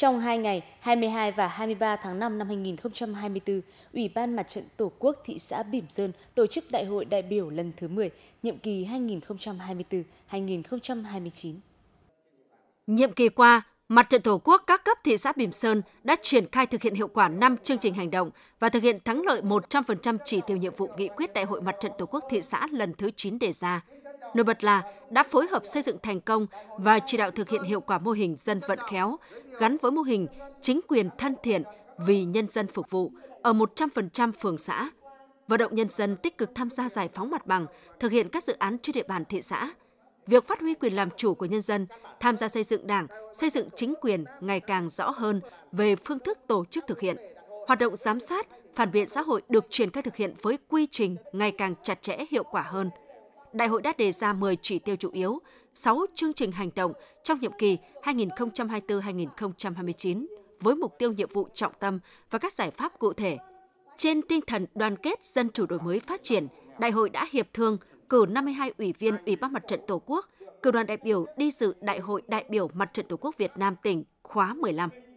Trong hai ngày 22 và 23 tháng 5 năm 2024, Ủy ban Mặt trận Tổ quốc thị xã Bỉm Sơn tổ chức Đại hội đại biểu lần thứ 10, nhiệm kỳ 2024-2029. Nhiệm kỳ qua, Mặt trận Tổ quốc các cấp thị xã Bỉm Sơn đã triển khai thực hiện hiệu quả 5 chương trình hành động và thực hiện thắng lợi 100% chỉ tiêu nhiệm vụ nghị quyết Đại hội Mặt trận Tổ quốc thị xã lần thứ 9 đề ra – Nổi bật là đã phối hợp xây dựng thành công và chỉ đạo thực hiện hiệu quả mô hình dân vận khéo gắn với mô hình chính quyền thân thiện vì nhân dân phục vụ ở 100% phường xã. Vận động nhân dân tích cực tham gia giải phóng mặt bằng, thực hiện các dự án trên địa bàn thị xã. Việc phát huy quyền làm chủ của nhân dân, tham gia xây dựng Đảng, xây dựng chính quyền ngày càng rõ hơn về phương thức tổ chức thực hiện. Hoạt động giám sát, phản biện xã hội được triển khai thực hiện với quy trình ngày càng chặt chẽ hiệu quả hơn. Đại hội đã đề ra 10 chỉ tiêu chủ yếu, 6 chương trình hành động trong nhiệm kỳ 2024-2029 với mục tiêu nhiệm vụ trọng tâm và các giải pháp cụ thể. Trên tinh thần đoàn kết dân chủ đổi mới phát triển, Đại hội đã hiệp thương cử 52 ủy viên Ủy ban Mặt trận Tổ quốc, cử đoàn đại biểu đi dự Đại hội đại biểu Mặt trận Tổ quốc Việt Nam tỉnh khóa 15.